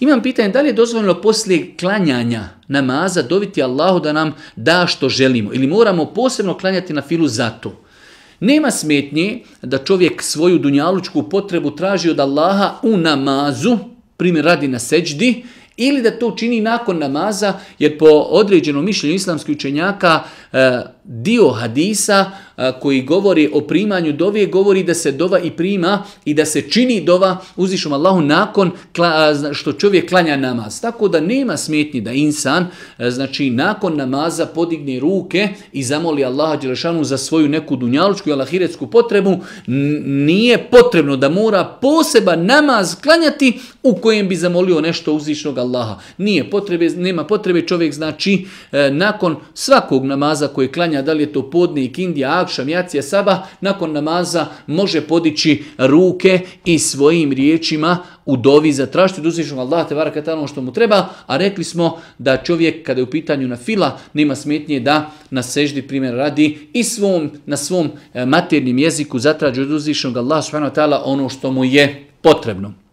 Imam pitanje da li je dozvoljeno poslije klanjanja namaza dobiti Allahu da nam da što želimo ili moramo posebno klanjati na filu za to. Nema smetnje da čovjek svoju dunjalučku potrebu traži od Allaha u namazu, primjer radi na seđdi, ili da to čini nakon namaza, jer po određenom mišljenju islamskih učenjaka eh, dio hadisa koji govori o primanju dovije, govori da se dova i prima i da se čini dova uzvišom Allahu nakon što čovjek klanja namaz. Tako da nema smjetnje da insan znači nakon namaza podigne ruke i zamoli Allaha Đelešanu za svoju neku dunjalučku i alahiretsku potrebu, nije potrebno da mora poseba namaz klanjati u kojem bi zamolio nešto uzvišnog Allaha. Nije potrebe, nema potrebe čovjek znači e, nakon svakog namaza koji klanja, da li je to podne i kindija, akşam jacije saba nakon namaza može podići ruke i svojim riječima udovi za tražiti dozvišom Allah te baraka ta ono što mu treba a rekli smo da čovjek kada je u pitanju na fila nema smetnje da na seždi primjer radi i svom na svom e, maternim jeziku zatraži dozvišom Allah subhanahu wa ta'ala ono što mu je potrebno